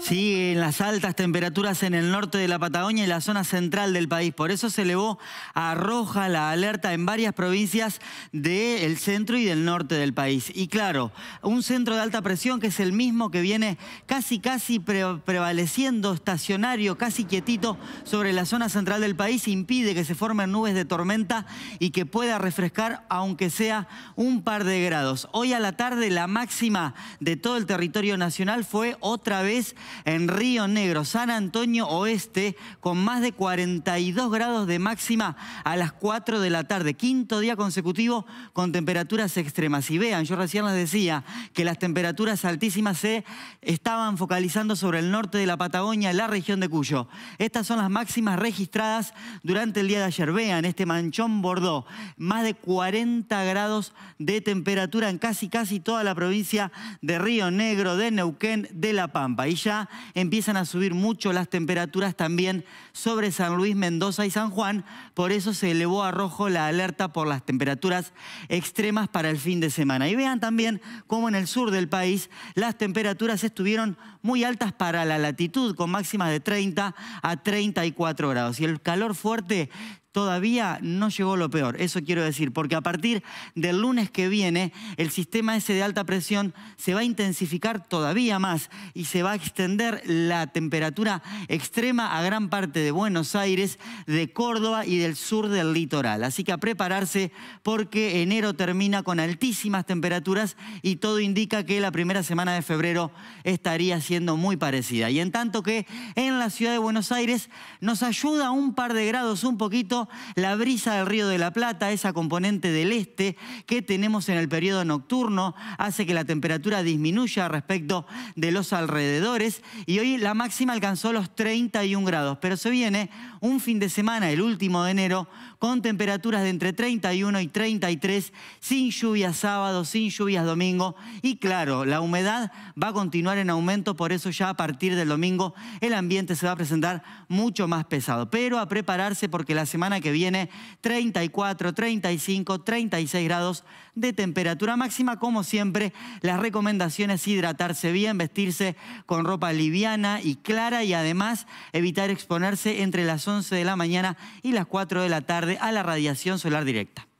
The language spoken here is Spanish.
Sí, en las altas temperaturas en el norte de la Patagonia y la zona central del país. Por eso se elevó a roja la alerta en varias provincias del centro y del norte del país. Y claro, un centro de alta presión que es el mismo que viene casi, casi prevaleciendo, estacionario, casi quietito sobre la zona central del país, impide que se formen nubes de tormenta y que pueda refrescar, aunque sea un par de grados. Hoy a la tarde la máxima de todo el territorio nacional fue otra otra vez en Río Negro, San Antonio Oeste, con más de 42 grados de máxima a las 4 de la tarde. Quinto día consecutivo con temperaturas extremas. Y vean, yo recién les decía que las temperaturas altísimas se estaban focalizando sobre el norte de la Patagonia, la región de Cuyo. Estas son las máximas registradas durante el día de ayer. Vean, este manchón bordó más de 40 grados de temperatura en casi casi toda la provincia de Río Negro, de Neuquén, de La Pampa. Y ya empiezan a subir mucho las temperaturas también sobre San Luis, Mendoza y San Juan. Por eso se elevó a rojo la alerta por las temperaturas extremas para el fin de semana. Y vean también cómo en el sur del país las temperaturas estuvieron muy altas para la latitud, con máximas de 30 a 34 grados. Y el calor fuerte todavía no llegó lo peor, eso quiero decir, porque a partir del lunes que viene el sistema ese de alta presión se va a intensificar todavía más y se va a extender la temperatura extrema a gran parte de Buenos Aires, de Córdoba y del sur del litoral. Así que a prepararse porque enero termina con altísimas temperaturas y todo indica que la primera semana de febrero estaría siendo muy parecida. Y en tanto que en la ciudad de Buenos Aires nos ayuda un par de grados, un poquito, la brisa del Río de la Plata, esa componente del este que tenemos en el periodo nocturno, hace que la temperatura disminuya respecto de los alrededores y hoy la máxima alcanzó los 31 grados, pero se viene un fin de semana, el último de enero, con temperaturas de entre 31 y 33, sin lluvias sábado, sin lluvias domingo y claro, la humedad va a continuar en aumento, por eso ya a partir del domingo el ambiente se va a presentar mucho más pesado, pero a prepararse porque la semana que viene 34, 35, 36 grados de temperatura máxima. Como siempre, las recomendaciones hidratarse bien, vestirse con ropa liviana y clara y además evitar exponerse entre las 11 de la mañana y las 4 de la tarde a la radiación solar directa.